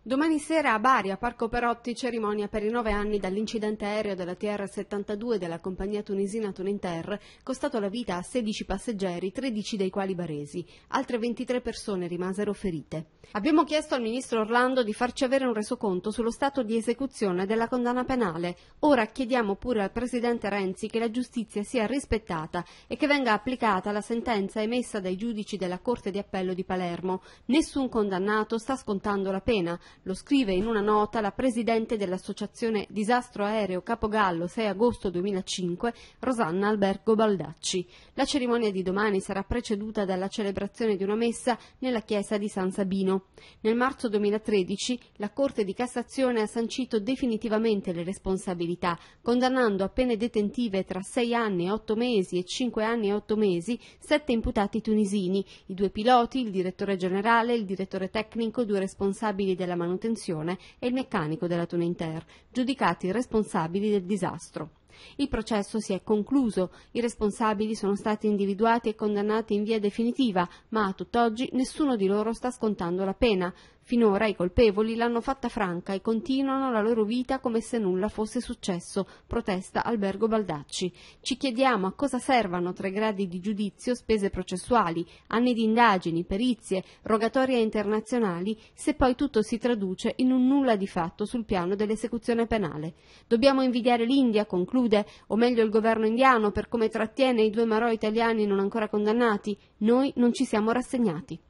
Domani sera a Bari, a Parco Perotti, cerimonia per i nove anni dall'incidente aereo della TR-72 della compagnia tunisina Tuninter, costato la vita a 16 passeggeri, 13 dei quali baresi. Altre 23 persone rimasero ferite. Abbiamo chiesto al ministro Orlando di farci avere un resoconto sullo stato di esecuzione della condanna penale. Ora chiediamo pure al presidente Renzi che la giustizia sia rispettata e che venga applicata la sentenza emessa dai giudici della Corte di Appello di Palermo. Nessun condannato sta scontando la pena. Lo scrive in una nota la presidente dell'associazione Disastro Aereo Capogallo 6 agosto 2005, Rosanna Albergo Baldacci. La cerimonia di domani sarà preceduta dalla celebrazione di una messa nella chiesa di San Sabino. Nel marzo 2013 la Corte di Cassazione ha sancito definitivamente le responsabilità, condannando a pene detentive tra 6 anni e 8 mesi e 5 anni e 8 mesi sette imputati tunisini, i due piloti, il direttore generale, il direttore tecnico, due responsabili della manutenzione e il meccanico della Tuninter, giudicati responsabili del disastro. Il processo si è concluso, i responsabili sono stati individuati e condannati in via definitiva, ma a tutt'oggi nessuno di loro sta scontando la pena. Finora i colpevoli l'hanno fatta franca e continuano la loro vita come se nulla fosse successo, protesta Albergo Baldacci. Ci chiediamo a cosa servano tre gradi di giudizio, spese processuali, anni di indagini, perizie, rogatorie internazionali, se poi tutto si traduce in un nulla di fatto sul piano dell'esecuzione penale. Dobbiamo invidiare l'India, conclude, o meglio il governo indiano per come trattiene i due marò italiani non ancora condannati? Noi non ci siamo rassegnati.